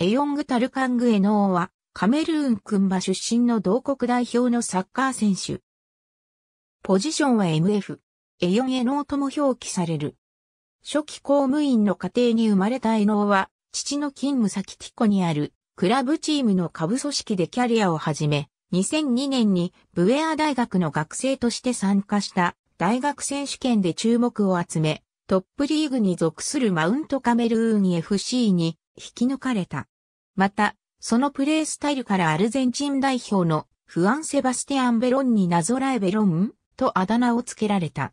エヨング・タルカング・エノーは、カメルーン・クンバ出身の同国代表のサッカー選手。ポジションは MF。エヨン・エノーとも表記される。初期公務員の家庭に生まれたエノーは、父の勤務先ティコにある、クラブチームの下部組織でキャリアを始め、2002年にブエア大学の学生として参加した大学選手権で注目を集め、トップリーグに属するマウントカメルーン FC に引き抜かれた。また、そのプレースタイルからアルゼンチン代表のフアン・セバスティアン・ベロンになぞらえベロンとあだ名を付けられた。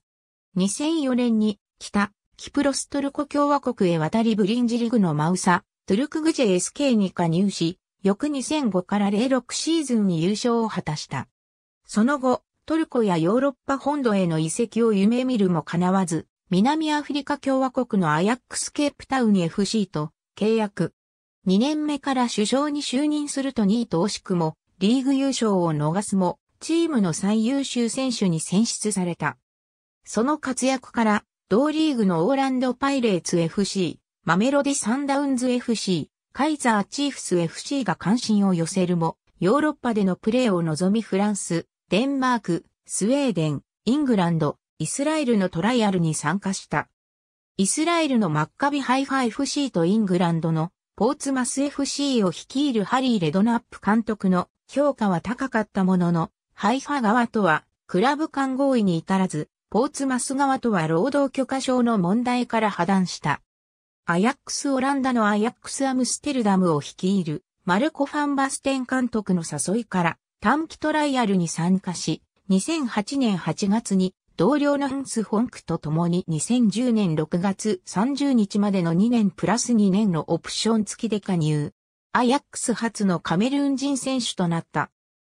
2004年に北キプロストルコ共和国へ渡りブリンジリグのマウサ、トゥルクグジェ SK に加入し、翌2005から06シーズンに優勝を果たした。その後、トルコやヨーロッパ本土への移籍を夢見るも叶わず、南アフリカ共和国のアヤックスケープタウン FC と契約。2年目から首相に就任すると2位と惜しくも、リーグ優勝を逃すも、チームの最優秀選手に選出された。その活躍から、同リーグのオーランドパイレーツ FC、マメロディサンダウンズ FC、カイザーチーフス FC が関心を寄せるも、ヨーロッパでのプレーを望みフランス、デンマーク、スウェーデン、イングランド、イスラエルのトライアルに参加した。イスラエルのマッカビハイファ FC とイングランドのポーツマス FC を率いるハリー・レドナップ監督の評価は高かったものの、ハイファ側とはクラブ間合意に至らず、ポーツマス側とは労働許可証の問題から破断した。アヤックスオランダのアヤックスアムステルダムを率いるマルコ・ファンバステン監督の誘いから短期トライアルに参加し、2008年8月に同僚のハンス・ホンクと共に2010年6月30日までの2年プラス2年のオプション付きで加入。アヤックス初のカメルーン人選手となった。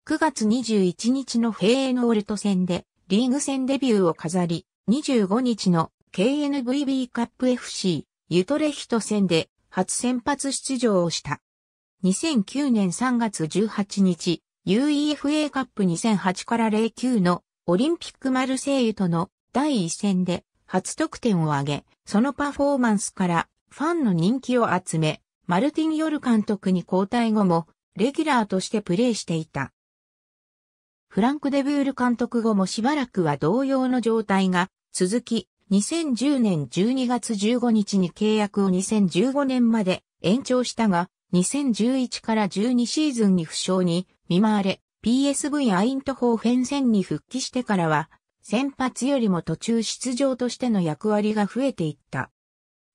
9月21日のフェーノールト戦でリーグ戦デビューを飾り、25日の KNVB カップ FC ユトレヒト戦で初先発出場をした。2009年3月18日、UEFA カップ2008から09のオリンピックマルセイユとの第一戦で初得点を挙げ、そのパフォーマンスからファンの人気を集め、マルティン・ヨル監督に交代後も、レギュラーとしてプレーしていた。フランク・デブール監督後もしばらくは同様の状態が続き、2010年12月15日に契約を2015年まで延長したが、2011から12シーズンに負傷に見舞われ、PSV アイントホーフェン戦に復帰してからは、先発よりも途中出場としての役割が増えていった。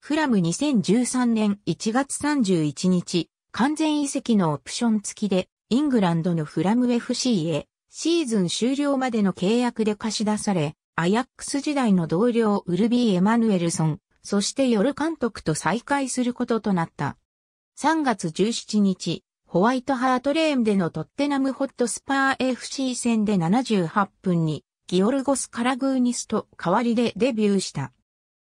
フラム2013年1月31日、完全移籍のオプション付きで、イングランドのフラム FC へ、シーズン終了までの契約で貸し出され、アヤックス時代の同僚ウルビー・エマヌエルソン、そして夜監督と再会することとなった。3月17日、ホワイトハートレーンでのトッテナムホットスパー FC 戦で78分にギオルゴス・カラグーニスと代わりでデビューした。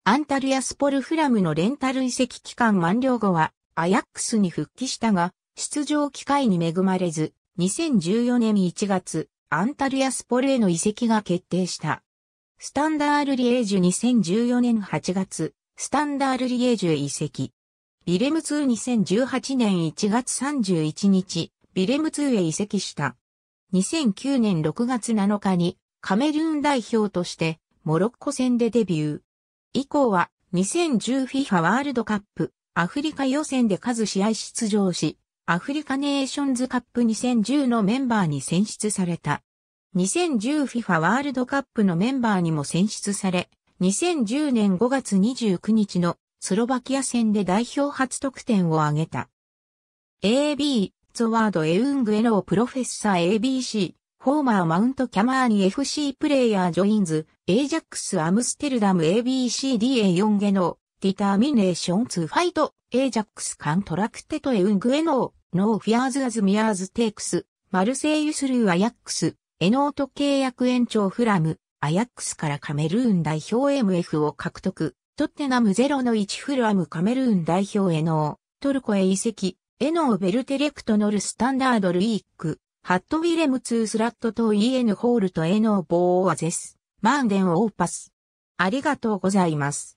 アンタルヤスポルフラムのレンタル移籍期間満了後はアヤックスに復帰したが、出場機会に恵まれず、2014年1月、アンタルヤスポルへの移籍が決定した。スタンダールリエージュ2014年8月、スタンダールリエージュ移籍。ビレム2 2018年1月31日、ビレム2へ移籍した。2009年6月7日にカメルーン代表としてモロッコ戦でデビュー。以降は 2010FIFA ワールドカップアフリカ予選で数試合出場し、アフリカネーションズカップ2010のメンバーに選出された。2010FIFA ワールドカップのメンバーにも選出され、2010年5月29日のスロバキア戦で代表初得点を挙げた。AB、ゾワード・エウングエロー・プロフェッサー ABC、ホーマー・マウント・キャマーニ FC プレイヤー・ジョインズ、エイジャックス・アムステルダム ABCDA4 ゲノー、ディターミネーションツー・ファイト、エイジャックス・カントラクテト・エウングエノー、ノー・フィアーズ・アズ・ミアーズ・テイクス、マルセイユスルー・アヤックス、エノート契約延長フラム、アヤックスからカメルーン代表 MF を獲得。トッテナムゼロの1フルアムカメルーン代表へのトルコへ移籍、エノーベルテレクトノルスタンダードルイーク、ハットウィレムツースラットとエヌホールとエノーボーアゼス、マーンデンオーパス。ありがとうございます。